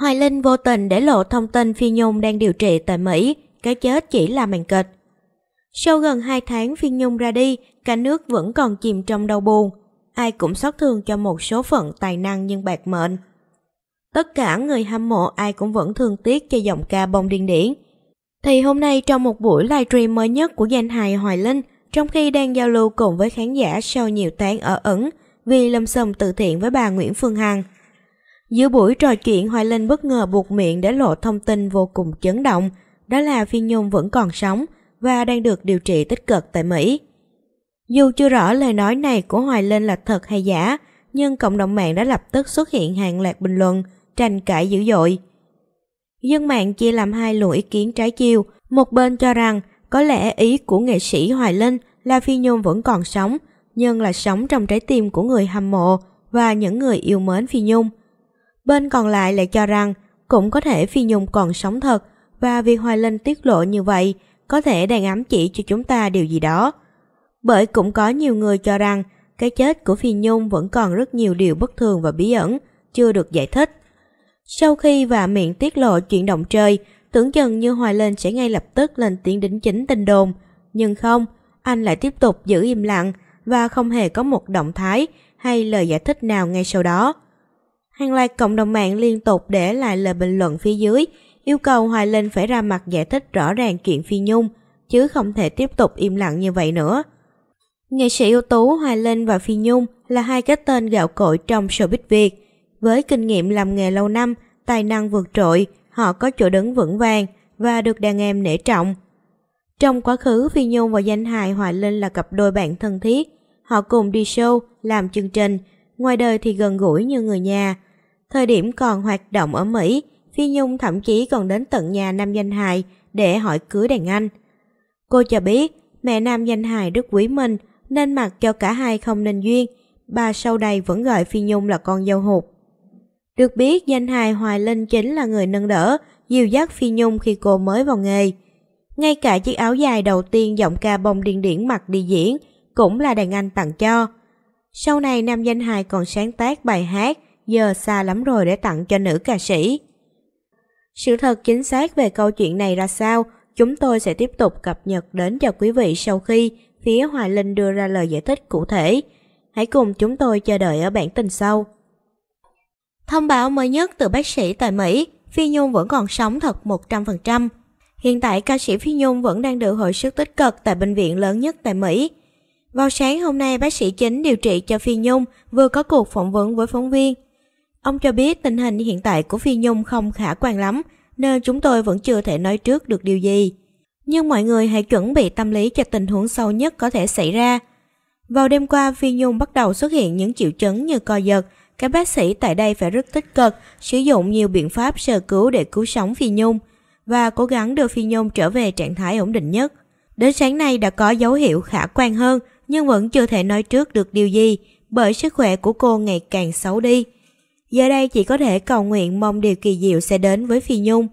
Hoài Linh vô tình để lộ thông tin Phi Nhung đang điều trị tại Mỹ, cái chết chỉ là màn kịch. Sau gần 2 tháng Phi Nhung ra đi, cả nước vẫn còn chìm trong đau buồn. Ai cũng xót thương cho một số phận tài năng nhưng bạc mệnh. Tất cả người hâm mộ ai cũng vẫn thương tiếc cho giọng ca bông điên điển. Thì hôm nay trong một buổi livestream mới nhất của danh hài Hoài Linh, trong khi đang giao lưu cùng với khán giả sau nhiều tháng ở ẩn vì lâm sầm từ thiện với bà Nguyễn Phương Hằng, Giữa buổi trò chuyện Hoài Linh bất ngờ buộc miệng để lộ thông tin vô cùng chấn động, đó là Phi Nhung vẫn còn sống và đang được điều trị tích cực tại Mỹ. Dù chưa rõ lời nói này của Hoài Linh là thật hay giả, nhưng cộng đồng mạng đã lập tức xuất hiện hàng loạt bình luận, tranh cãi dữ dội. Dân mạng chia làm hai luồng ý kiến trái chiều, một bên cho rằng có lẽ ý của nghệ sĩ Hoài Linh là Phi Nhung vẫn còn sống, nhưng là sống trong trái tim của người hâm mộ và những người yêu mến Phi Nhung. Bên còn lại lại cho rằng cũng có thể Phi Nhung còn sống thật và việc Hoài Linh tiết lộ như vậy có thể đang ám chỉ cho chúng ta điều gì đó. Bởi cũng có nhiều người cho rằng cái chết của Phi Nhung vẫn còn rất nhiều điều bất thường và bí ẩn, chưa được giải thích. Sau khi và miệng tiết lộ chuyện động trời, tưởng chừng như Hoài Linh sẽ ngay lập tức lên tiếng đính chính tin đồn. Nhưng không, anh lại tiếp tục giữ im lặng và không hề có một động thái hay lời giải thích nào ngay sau đó hàng loạt cộng đồng mạng liên tục để lại lời bình luận phía dưới, yêu cầu Hoài Linh phải ra mặt giải thích rõ ràng chuyện Phi Nhung, chứ không thể tiếp tục im lặng như vậy nữa. Nghệ sĩ ưu tú Hoài Linh và Phi Nhung là hai cái tên gạo cội trong showbiz Việt. Với kinh nghiệm làm nghề lâu năm, tài năng vượt trội, họ có chỗ đứng vững vàng và được đàn em nể trọng. Trong quá khứ, Phi Nhung và danh hài Hoài Linh là cặp đôi bạn thân thiết. Họ cùng đi show, làm chương trình, ngoài đời thì gần gũi như người nhà. Thời điểm còn hoạt động ở Mỹ, Phi Nhung thậm chí còn đến tận nhà nam danh hài để hỏi cưới đàn anh. Cô cho biết mẹ nam danh hài rất quý mình nên mặc cho cả hai không nên duyên, bà sau đây vẫn gọi Phi Nhung là con dâu hụt. Được biết danh hài Hoài Linh chính là người nâng đỡ, dìu dắt Phi Nhung khi cô mới vào nghề. Ngay cả chiếc áo dài đầu tiên giọng ca bông điên điển mặc đi diễn cũng là đàn anh tặng cho. Sau này nam danh hài còn sáng tác bài hát giờ xa lắm rồi để tặng cho nữ ca sĩ. Sự thật chính xác về câu chuyện này ra sao, chúng tôi sẽ tiếp tục cập nhật đến cho quý vị sau khi phía Hoài Linh đưa ra lời giải thích cụ thể. Hãy cùng chúng tôi chờ đợi ở bản tin sau. Thông báo mới nhất từ bác sĩ tại Mỹ, Phi Nhung vẫn còn sống thật 100%. Hiện tại ca sĩ Phi Nhung vẫn đang được hồi sức tích cực tại bệnh viện lớn nhất tại Mỹ. Vào sáng hôm nay, bác sĩ chính điều trị cho Phi Nhung vừa có cuộc phỏng vấn với phóng viên. Ông cho biết tình hình hiện tại của Phi Nhung không khả quan lắm, nên chúng tôi vẫn chưa thể nói trước được điều gì. Nhưng mọi người hãy chuẩn bị tâm lý cho tình huống sâu nhất có thể xảy ra. Vào đêm qua, Phi Nhung bắt đầu xuất hiện những triệu chứng như co giật. Các bác sĩ tại đây phải rất tích cực, sử dụng nhiều biện pháp sơ cứu để cứu sống Phi Nhung và cố gắng đưa Phi Nhung trở về trạng thái ổn định nhất. Đến sáng nay đã có dấu hiệu khả quan hơn nhưng vẫn chưa thể nói trước được điều gì bởi sức khỏe của cô ngày càng xấu đi. Giờ đây chỉ có thể cầu nguyện mong điều kỳ diệu sẽ đến với Phi Nhung.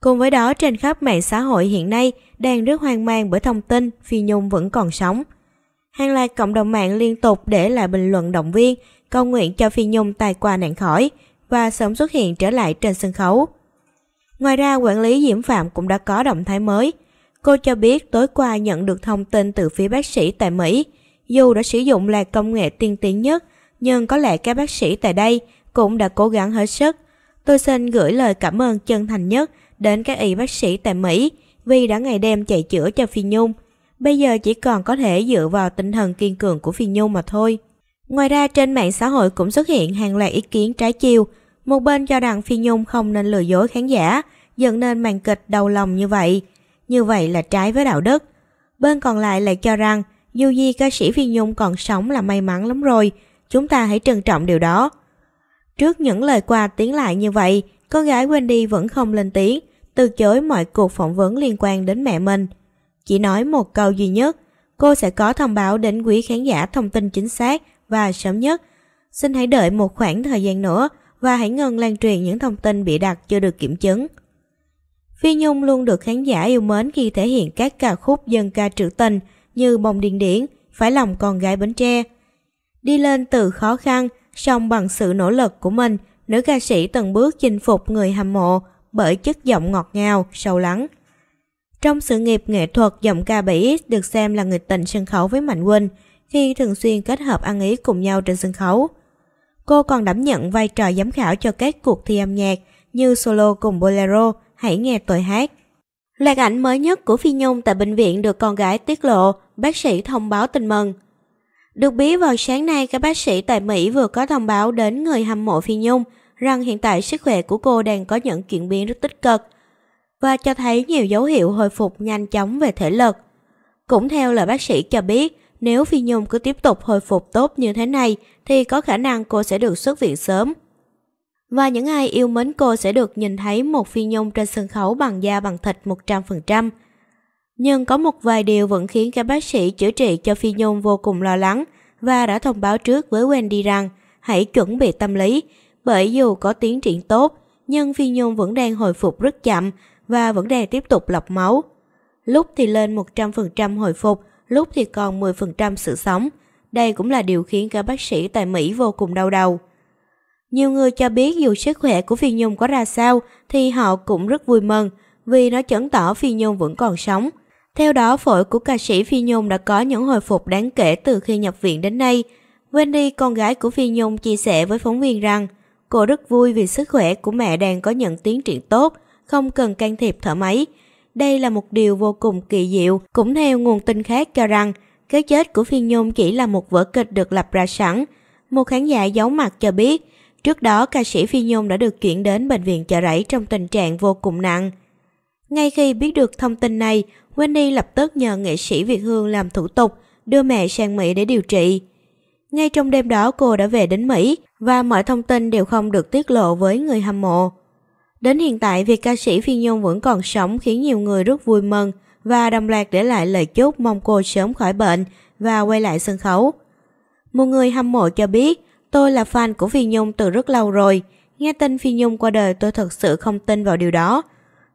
Cùng với đó trên khắp mạng xã hội hiện nay đang rất hoang mang bởi thông tin Phi Nhung vẫn còn sống. Hàng loạt cộng đồng mạng liên tục để lại bình luận động viên, cầu nguyện cho Phi Nhung tài qua nạn khỏi và sớm xuất hiện trở lại trên sân khấu. Ngoài ra, quản lý Diễm Phạm cũng đã có động thái mới. Cô cho biết tối qua nhận được thông tin từ phía bác sĩ tại Mỹ. Dù đã sử dụng là công nghệ tiên tiến nhất, nhưng có lẽ các bác sĩ tại đây cũng đã cố gắng hết sức. Tôi xin gửi lời cảm ơn chân thành nhất đến các y bác sĩ tại Mỹ vì đã ngày đêm chạy chữa cho Phi Nhung. Bây giờ chỉ còn có thể dựa vào tinh thần kiên cường của Phi Nhung mà thôi. Ngoài ra trên mạng xã hội cũng xuất hiện hàng loạt ý kiến trái chiều. Một bên cho rằng Phi Nhung không nên lừa dối khán giả, dẫn nên màn kịch đau lòng như vậy. Như vậy là trái với đạo đức. Bên còn lại lại cho rằng dù gì ca sĩ Phi Nhung còn sống là may mắn lắm rồi, chúng ta hãy trân trọng điều đó. Trước những lời qua tiếng lại như vậy, cô gái Wendy vẫn không lên tiếng, từ chối mọi cuộc phỏng vấn liên quan đến mẹ mình. Chỉ nói một câu duy nhất, cô sẽ có thông báo đến quý khán giả thông tin chính xác và sớm nhất. Xin hãy đợi một khoảng thời gian nữa và hãy ngừng lan truyền những thông tin bị đặt chưa được kiểm chứng. Phi Nhung luôn được khán giả yêu mến khi thể hiện các ca khúc dân ca trữ tình như Bông Điền Điển, Phải lòng con gái Bến Tre. Đi lên từ khó khăn, song bằng sự nỗ lực của mình, nữ ca sĩ từng bước chinh phục người hâm mộ bởi chất giọng ngọt ngào, sâu lắng. Trong sự nghiệp nghệ thuật, giọng ca BX được xem là người tình sân khấu với Mạnh Quỳnh khi thường xuyên kết hợp ăn ý cùng nhau trên sân khấu. Cô còn đảm nhận vai trò giám khảo cho các cuộc thi âm nhạc như solo cùng bolero, hãy nghe tôi hát. Loạt ảnh mới nhất của Phi Nhung tại bệnh viện được con gái tiết lộ, bác sĩ thông báo tin mừng. Được biết vào sáng nay các bác sĩ tại Mỹ vừa có thông báo đến người hâm mộ Phi Nhung rằng hiện tại sức khỏe của cô đang có những chuyển biến rất tích cực và cho thấy nhiều dấu hiệu hồi phục nhanh chóng về thể lực. Cũng theo lời bác sĩ cho biết, nếu Phi Nhung cứ tiếp tục hồi phục tốt như thế này thì có khả năng cô sẽ được xuất viện sớm. Và những ai yêu mến cô sẽ được nhìn thấy một Phi Nhung trên sân khấu bằng da bằng thịt 100%. Nhưng có một vài điều vẫn khiến các bác sĩ chữa trị cho Phi Nhung vô cùng lo lắng và đã thông báo trước với Wendy rằng hãy chuẩn bị tâm lý, bởi dù có tiến triển tốt, nhưng Phi Nhung vẫn đang hồi phục rất chậm và vẫn đang tiếp tục lọc máu. Lúc thì lên 100% hồi phục, lúc thì còn 10% sự sống. Đây cũng là điều khiến các bác sĩ tại Mỹ vô cùng đau đầu. Nhiều người cho biết dù sức khỏe của Phi Nhung có ra sao thì họ cũng rất vui mừng vì nó chứng tỏ Phi Nhung vẫn còn sống – theo đó, phổi của ca sĩ Phi Nhung đã có những hồi phục đáng kể từ khi nhập viện đến nay. Wendy, con gái của Phi Nhung, chia sẻ với phóng viên rằng cô rất vui vì sức khỏe của mẹ đang có những tiến triển tốt, không cần can thiệp thở máy. Đây là một điều vô cùng kỳ diệu. Cũng theo nguồn tin khác cho rằng, cái chết của Phi Nhung chỉ là một vở kịch được lập ra sẵn. Một khán giả giấu mặt cho biết, trước đó ca sĩ Phi Nhung đã được chuyển đến bệnh viện chợ rẫy trong tình trạng vô cùng nặng. Ngay khi biết được thông tin này, Wendy lập tức nhờ nghệ sĩ Việt Hương làm thủ tục đưa mẹ sang Mỹ để điều trị. Ngay trong đêm đó cô đã về đến Mỹ và mọi thông tin đều không được tiết lộ với người hâm mộ. Đến hiện tại, việc ca sĩ Phi Nhung vẫn còn sống khiến nhiều người rất vui mừng và đồng loạt để lại lời chúc mong cô sớm khỏi bệnh và quay lại sân khấu. Một người hâm mộ cho biết, tôi là fan của Phi Nhung từ rất lâu rồi. Nghe tin Phi Nhung qua đời tôi thật sự không tin vào điều đó.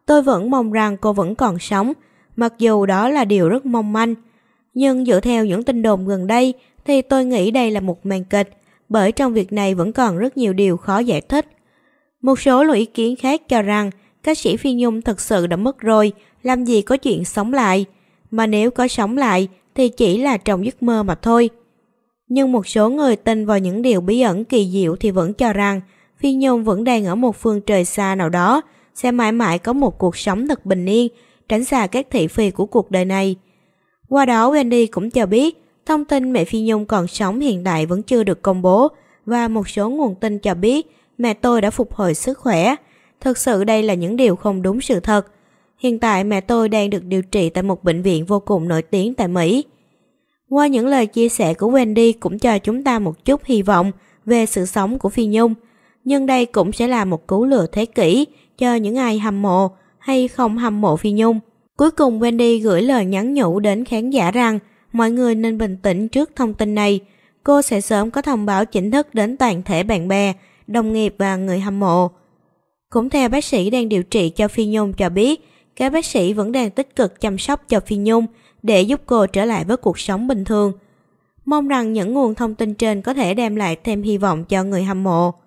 Tôi vẫn mong rằng cô vẫn còn sống, mặc dù đó là điều rất mong manh. Nhưng dựa theo những tin đồn gần đây thì tôi nghĩ đây là một màn kịch, bởi trong việc này vẫn còn rất nhiều điều khó giải thích. Một số luận ý kiến khác cho rằng ca sĩ Phi Nhung thật sự đã mất rồi, làm gì có chuyện sống lại. Mà nếu có sống lại thì chỉ là trong giấc mơ mà thôi. Nhưng một số người tin vào những điều bí ẩn kỳ diệu thì vẫn cho rằng Phi Nhung vẫn đang ở một phương trời xa nào đó, sẽ mãi mãi có một cuộc sống thật bình yên, tránh xa các thị phi của cuộc đời này. Qua đó Wendy cũng cho biết thông tin mẹ Phi Nhung còn sống hiện tại vẫn chưa được công bố và một số nguồn tin cho biết mẹ tôi đã phục hồi sức khỏe. Thực sự đây là những điều không đúng sự thật. Hiện tại mẹ tôi đang được điều trị tại một bệnh viện vô cùng nổi tiếng tại Mỹ. Qua những lời chia sẻ của Wendy cũng cho chúng ta một chút hy vọng về sự sống của Phi Nhung. Nhưng đây cũng sẽ là một cú lừa thế kỷ cho những ai hâm mộ hay không hâm mộ Phi Nhung. Cuối cùng Wendy gửi lời nhắn nhủ đến khán giả rằng mọi người nên bình tĩnh trước thông tin này. Cô sẽ sớm có thông báo chính thức đến toàn thể bạn bè, đồng nghiệp và người hâm mộ. Cũng theo bác sĩ đang điều trị cho Phi Nhung cho biết, các bác sĩ vẫn đang tích cực chăm sóc cho Phi Nhung để giúp cô trở lại với cuộc sống bình thường. Mong rằng những nguồn thông tin trên có thể đem lại thêm hy vọng cho người hâm mộ.